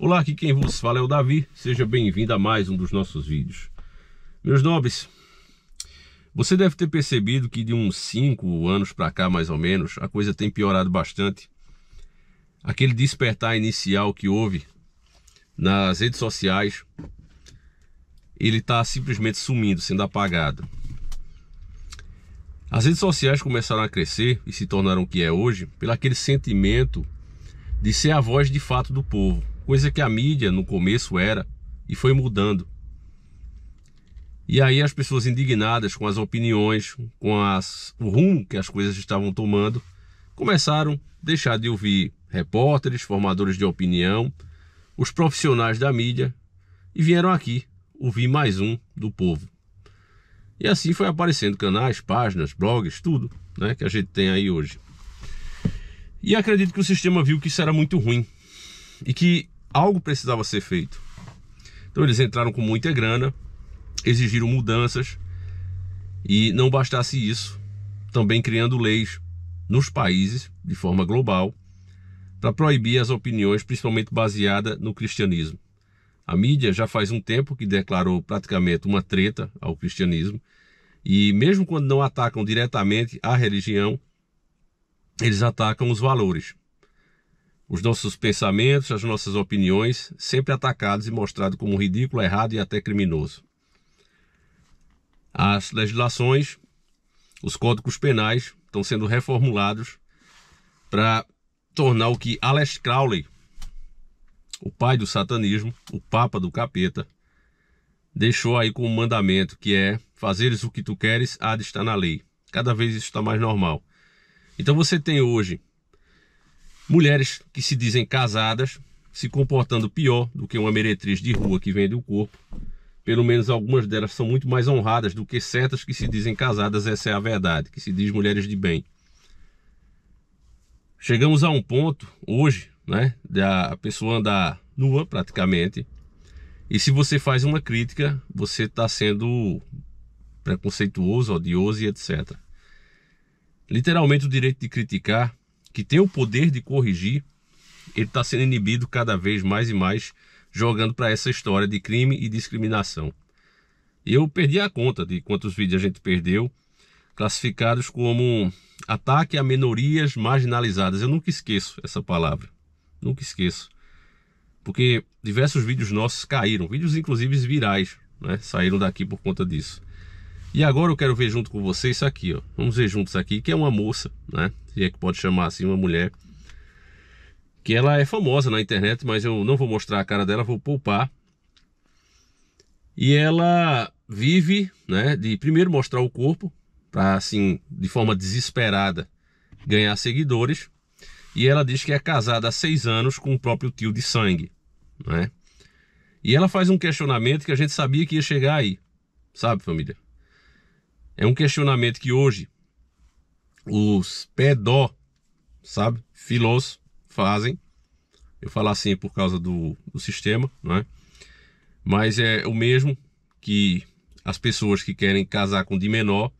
Olá, aqui quem vos fala é o Davi, seja bem-vindo a mais um dos nossos vídeos. Meus nobres, você deve ter percebido que de uns 5 anos para cá, mais ou menos, a coisa tem piorado bastante. Aquele despertar inicial que houve nas redes sociais, ele está simplesmente sumindo, sendo apagado. As redes sociais começaram a crescer e se tornaram o que é hoje, pelo aquele sentimento de ser a voz de fato do povo coisa que a mídia no começo era e foi mudando. E aí as pessoas indignadas com as opiniões, com as, o rumo que as coisas estavam tomando, começaram a deixar de ouvir repórteres, formadores de opinião, os profissionais da mídia e vieram aqui ouvir mais um do povo. E assim foi aparecendo canais, páginas, blogs, tudo né, que a gente tem aí hoje. E acredito que o sistema viu que isso era muito ruim e que algo precisava ser feito. Então eles entraram com muita grana, exigiram mudanças e não bastasse isso, também criando leis nos países de forma global para proibir as opiniões, principalmente baseada no cristianismo. A mídia já faz um tempo que declarou praticamente uma treta ao cristianismo e mesmo quando não atacam diretamente a religião, eles atacam os valores os nossos pensamentos, as nossas opiniões, sempre atacados e mostrados como ridículo, errado e até criminoso. As legislações, os códigos penais estão sendo reformulados para tornar o que Alex Crowley, o pai do satanismo, o papa do capeta, deixou aí como mandamento, que é fazeres o que tu queres, há de estar na lei. Cada vez isso está mais normal. Então você tem hoje Mulheres que se dizem casadas, se comportando pior do que uma meretriz de rua que vende o corpo. Pelo menos algumas delas são muito mais honradas do que certas que se dizem casadas, essa é a verdade, que se diz mulheres de bem. Chegamos a um ponto hoje, né, da pessoa andar nua praticamente. E se você faz uma crítica, você está sendo preconceituoso, odioso e etc. Literalmente o direito de criticar que tem o poder de corrigir, ele está sendo inibido cada vez mais e mais, jogando para essa história de crime e discriminação. Eu perdi a conta de quantos vídeos a gente perdeu, classificados como ataque a minorias marginalizadas. Eu nunca esqueço essa palavra, nunca esqueço. Porque diversos vídeos nossos caíram, vídeos inclusive virais, né? saíram daqui por conta disso. E agora eu quero ver junto com você isso aqui, ó. Vamos ver juntos aqui, que é uma moça, né? Se é que pode chamar assim uma mulher. Que ela é famosa na internet, mas eu não vou mostrar a cara dela, vou poupar. E ela vive, né, de primeiro mostrar o corpo, para assim, de forma desesperada, ganhar seguidores. E ela diz que é casada há seis anos com o próprio tio de sangue, né? E ela faz um questionamento que a gente sabia que ia chegar aí, sabe, família? É um questionamento que hoje os pedó, sabe, filós fazem. Eu falo assim por causa do, do sistema, não é? Mas é o mesmo que as pessoas que querem casar com de menor,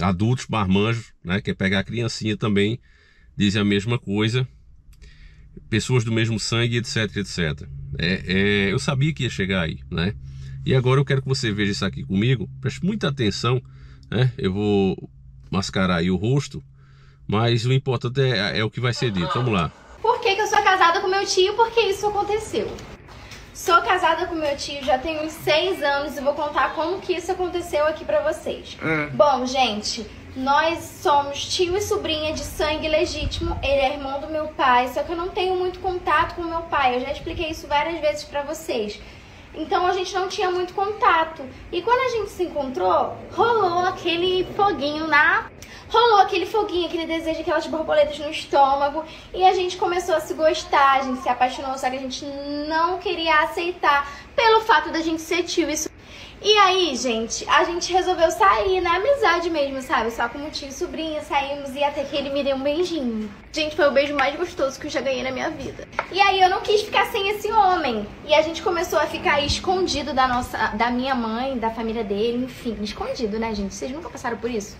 adultos, marmanjos, né? Quer pegar a criancinha também, dizem a mesma coisa. Pessoas do mesmo sangue, etc, etc. É, é, eu sabia que ia chegar aí, né? E agora eu quero que você veja isso aqui comigo. Preste muita atenção né? Eu vou mascarar aí o rosto, mas o importante é, é, é o que vai ser dito. Vamos lá. Por que, que eu sou casada com meu tio? Porque isso aconteceu. Sou casada com meu tio, já tenho uns seis anos e vou contar como que isso aconteceu aqui pra vocês. Hum. Bom, gente, nós somos tio e sobrinha de sangue legítimo. Ele é irmão do meu pai, só que eu não tenho muito contato com meu pai. Eu já expliquei isso várias vezes para vocês. Então a gente não tinha muito contato. E quando a gente se encontrou, rolou aquele foguinho na. Rolou aquele foguinho, aquele desejo, aquelas borboletas no estômago. E a gente começou a se gostar, a gente se apaixonou, só que a gente não queria aceitar pelo fato da gente ser tio. Isso e aí, gente, a gente resolveu sair na né? amizade mesmo, sabe? Só como tio e sobrinha, saímos e até que ele me deu um beijinho. Gente, foi o beijo mais gostoso que eu já ganhei na minha vida. E aí eu não quis ficar sem esse homem. E a gente começou a ficar escondido da nossa, da minha mãe, da família dele, enfim, escondido, né, gente? Vocês nunca passaram por isso?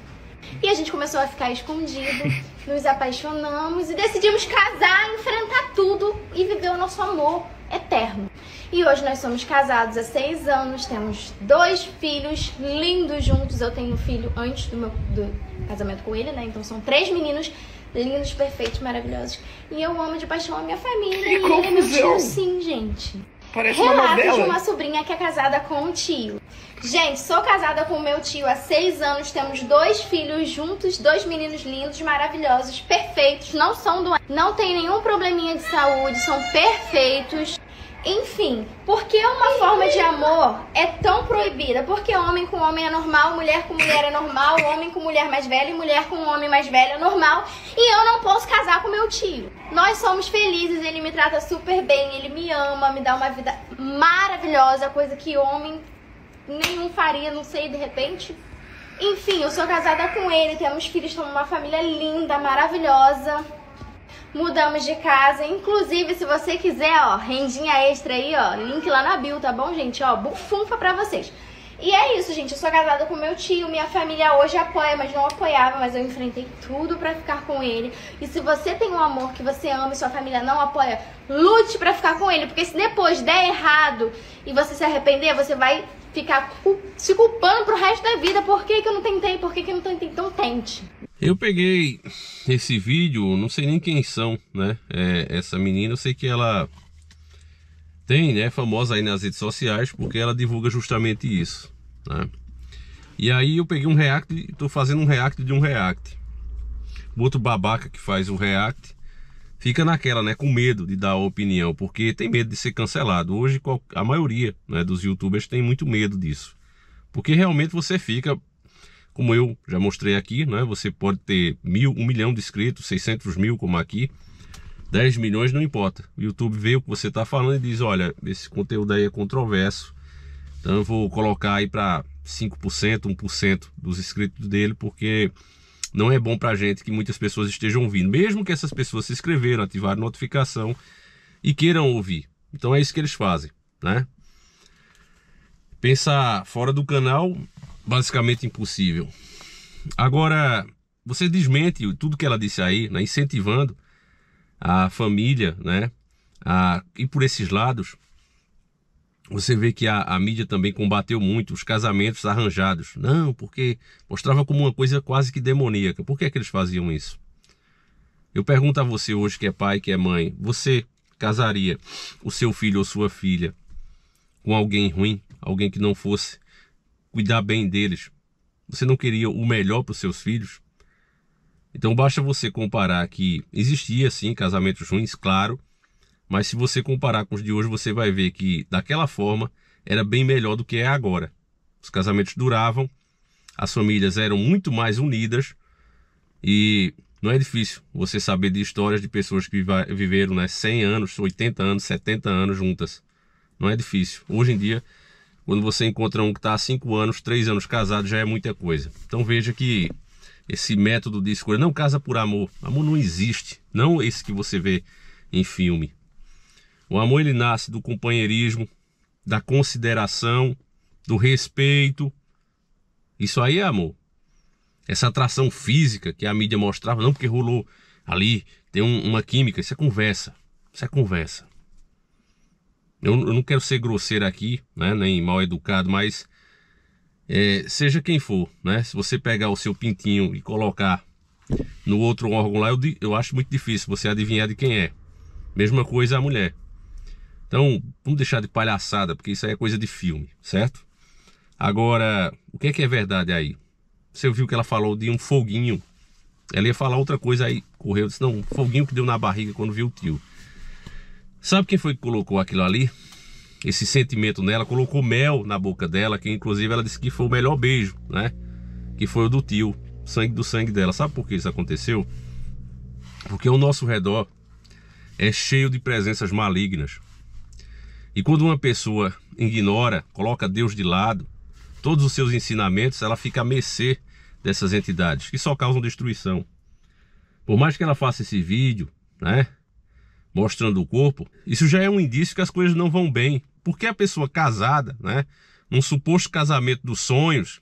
E a gente começou a ficar escondido, nos apaixonamos e decidimos casar, enfrentar tudo e viver o nosso amor eterno. E hoje nós somos casados há seis anos, temos dois filhos lindos juntos. Eu tenho um filho antes do meu do casamento com ele, né? Então são três meninos lindos, perfeitos, maravilhosos. E eu amo de paixão a minha família. Que e confusão. ele é meu tio, sim, gente. Parece Relato uma novela. de uma sobrinha que é casada com um tio. Gente, sou casada com o meu tio há seis anos, temos dois filhos juntos, dois meninos lindos, maravilhosos, perfeitos, não são doentes, não tem nenhum probleminha de saúde, são perfeitos. Enfim, por que uma forma de amor é tão proibida? Porque homem com homem é normal, mulher com mulher é normal, homem com mulher mais velha e mulher com homem mais velho é normal. E eu não posso casar com meu tio. Nós somos felizes, ele me trata super bem, ele me ama, me dá uma vida maravilhosa, coisa que homem nenhum faria, não sei, de repente. Enfim, eu sou casada com ele, temos filhos, estamos numa família linda, maravilhosa. Mudamos de casa. Inclusive, se você quiser, ó, rendinha extra aí, ó, link lá na bio, tá bom, gente? Ó, bufunfa pra vocês. E é isso, gente. Eu sou casada com meu tio. Minha família hoje apoia, mas não apoiava. Mas eu enfrentei tudo para ficar com ele. E se você tem um amor que você ama e sua família não apoia, lute para ficar com ele. Porque se depois der errado e você se arrepender, você vai ficar se culpando pro resto da vida. Por que, que eu não tentei? Por que, que eu não tentei? Então tente. Eu peguei esse vídeo, não sei nem quem são, né? É, essa menina, eu sei que ela tem, né? Famosa aí nas redes sociais, porque ela divulga justamente isso, né? E aí eu peguei um react, tô fazendo um react de um react. O outro babaca que faz o react fica naquela, né? Com medo de dar opinião, porque tem medo de ser cancelado. Hoje a maioria né, dos youtubers tem muito medo disso. Porque realmente você fica como eu já mostrei aqui, né? Você pode ter mil, um milhão de inscritos, 600 mil como aqui, 10 milhões não importa. O YouTube vê o que você está falando e diz, olha, esse conteúdo aí é controverso, então eu vou colocar aí para 5%, 1% dos inscritos dele, porque não é bom para a gente que muitas pessoas estejam ouvindo, mesmo que essas pessoas se inscreveram, ativaram notificação e queiram ouvir. Então é isso que eles fazem, né? Pensa fora do canal basicamente impossível. Agora, você desmente tudo que ela disse aí, né? incentivando a família, né? A, e por esses lados, você vê que a, a, mídia também combateu muito os casamentos arranjados. Não, porque mostrava como uma coisa quase que demoníaca. Por que, é que eles faziam isso? Eu pergunto a você hoje que é pai, que é mãe, você casaria o seu filho ou sua filha com alguém ruim, alguém que não fosse cuidar bem deles? Você não queria o melhor para os seus filhos? Então basta você comparar que existia sim casamentos ruins, claro, mas se você comparar com os de hoje, você vai ver que daquela forma era bem melhor do que é agora. Os casamentos duravam, as famílias eram muito mais unidas e não é difícil você saber de histórias de pessoas que viveram né, 100 anos, 80 anos, 70 anos juntas. Não é difícil. Hoje em dia quando você encontra um que está há 5 anos, 3 anos casado, já é muita coisa. Então veja que esse método de escolha não casa por amor. Amor não existe, não esse que você vê em filme. O amor ele nasce do companheirismo, da consideração, do respeito. Isso aí é amor. Essa atração física que a mídia mostrava, não porque rolou ali, tem um, uma química, isso é conversa. Isso é conversa eu, eu não quero ser grosseiro aqui, né, nem mal educado, mas é, seja quem for, né, se você pegar o seu pintinho e colocar no outro órgão lá, eu, eu acho muito difícil você adivinhar de quem é. Mesma coisa a mulher. Então, vamos deixar de palhaçada, porque isso aí é coisa de filme, certo? Agora, o que é que é verdade aí? Você viu que ela falou de um foguinho. Ela ia falar outra coisa aí, correu, disse, não, um foguinho que deu na barriga quando viu o tio. Sabe quem foi que colocou aquilo ali? Esse sentimento nela, colocou mel na boca dela, que inclusive ela disse que foi o melhor beijo, né? Que foi o do tio, sangue do sangue dela. Sabe por que isso aconteceu? Porque o nosso redor é cheio de presenças malignas. E quando uma pessoa ignora, coloca Deus de lado, todos os seus ensinamentos, ela fica a mercê dessas entidades que só causam destruição. Por mais que ela faça esse vídeo, né? mostrando o corpo, isso já é um indício que as coisas não vão bem. Porque a pessoa casada, né, num suposto casamento dos sonhos,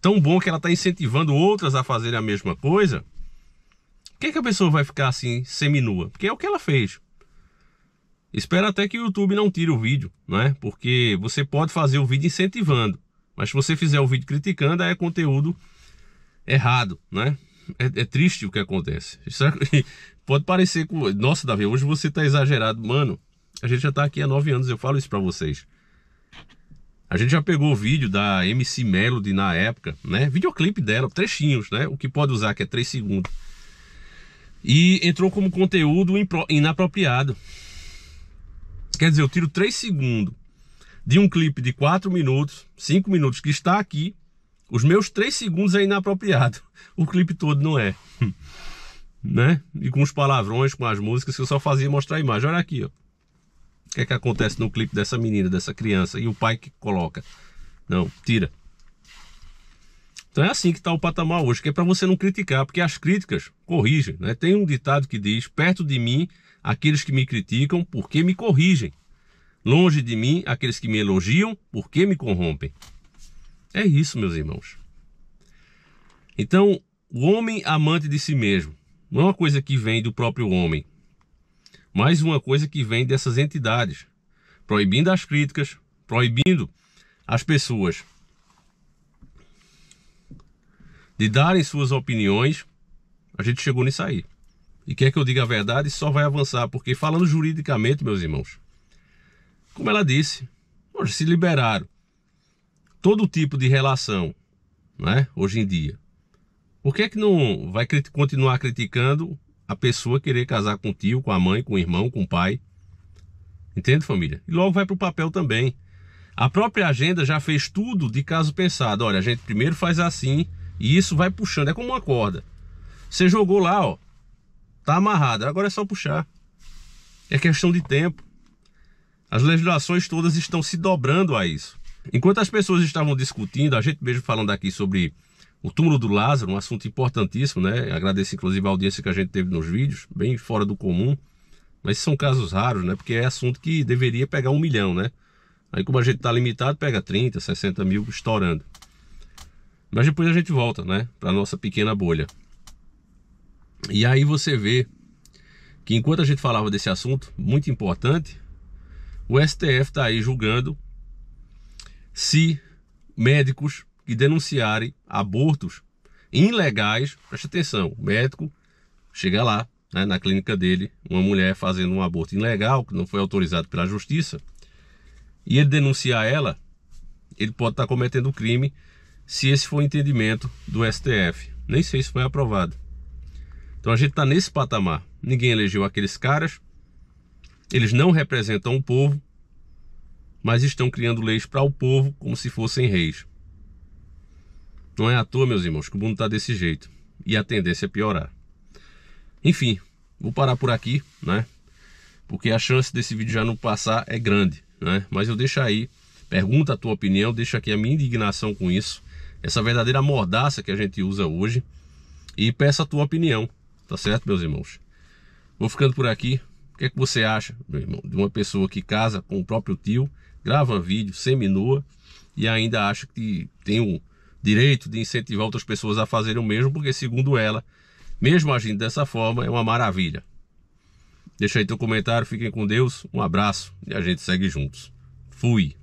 tão bom que ela está incentivando outras a fazerem a mesma coisa, por que, que a pessoa vai ficar assim, seminua? Porque é o que ela fez. Espera até que o YouTube não tire o vídeo, né? Porque você pode fazer o vídeo incentivando, mas se você fizer o vídeo criticando, aí é conteúdo errado, né? É, é triste o que acontece. Pode parecer com. Nossa, Davi, hoje você tá exagerado. Mano, a gente já tá aqui há nove anos, eu falo isso para vocês. A gente já pegou o vídeo da MC Melody na época, né? Videoclipe dela, trechinhos, né? O que pode usar, que é três segundos. E entrou como conteúdo inapropriado. Quer dizer, eu tiro três segundos de um clipe de quatro minutos, cinco minutos que está aqui, os meus três segundos é inapropriado. O clipe todo não é né? E com os palavrões, com as músicas, que eu só fazia mostrar a imagem. Olha aqui, ó. O que é que acontece no clipe dessa menina, dessa criança? E o pai que coloca. Não, tira. Então é assim que está o patamar hoje, que é para você não criticar, porque as críticas corrigem, né? Tem um ditado que diz: perto de mim, aqueles que me criticam, porque me corrigem. Longe de mim, aqueles que me elogiam, porque me corrompem. É isso, meus irmãos. Então, o homem amante de si mesmo, não é uma coisa que vem do próprio homem, mas uma coisa que vem dessas entidades, proibindo as críticas, proibindo as pessoas de darem suas opiniões. A gente chegou nisso aí. E quer que eu diga a verdade, só vai avançar, porque falando juridicamente, meus irmãos, como ela disse, hoje se liberaram todo tipo de relação, né? Hoje em dia, por que é que não vai continuar criticando a pessoa querer casar com o tio, com a mãe, com o irmão, com o pai? Entende, família? E logo vai para o papel também. A própria agenda já fez tudo de caso pensado. Olha, a gente primeiro faz assim e isso vai puxando. É como uma corda. Você jogou lá, ó. Tá amarrada. Agora é só puxar. É questão de tempo. As legislações todas estão se dobrando a isso. Enquanto as pessoas estavam discutindo, a gente mesmo falando aqui sobre o túmulo do Lázaro, um assunto importantíssimo, né? Agradeço inclusive a audiência que a gente teve nos vídeos, bem fora do comum. Mas são casos raros, né? Porque é assunto que deveria pegar um milhão, né? Aí como a gente está limitado, pega 30, 60 mil estourando. Mas depois a gente volta, né? Para nossa pequena bolha. E aí você vê que enquanto a gente falava desse assunto muito importante, o STF está aí julgando se médicos que denunciarem abortos ilegais, preste atenção, o médico chega lá, né, na clínica dele, uma mulher fazendo um aborto ilegal, que não foi autorizado pela justiça, e ele denunciar ela, ele pode estar cometendo crime se esse for o entendimento do STF. Nem sei se foi aprovado. Então a gente está nesse patamar. Ninguém elegeu aqueles caras, eles não representam o povo, mas estão criando leis para o povo como se fossem reis. Não é à toa, meus irmãos, que o mundo está desse jeito. E a tendência é piorar. Enfim, vou parar por aqui, né? Porque a chance desse vídeo já não passar é grande, né? Mas eu deixo aí, pergunta a tua opinião, deixa aqui a minha indignação com isso. Essa verdadeira mordaça que a gente usa hoje. E peço a tua opinião, tá certo, meus irmãos? Vou ficando por aqui. O que é que você acha, meu irmão, de uma pessoa que casa com o próprio tio, grava vídeo seminua e ainda acha que tem um direito de incentivar outras pessoas a fazerem o mesmo, porque, segundo ela, mesmo agindo dessa forma, é uma maravilha. Deixa aí teu comentário, fiquem com Deus, um abraço e a gente segue juntos. Fui!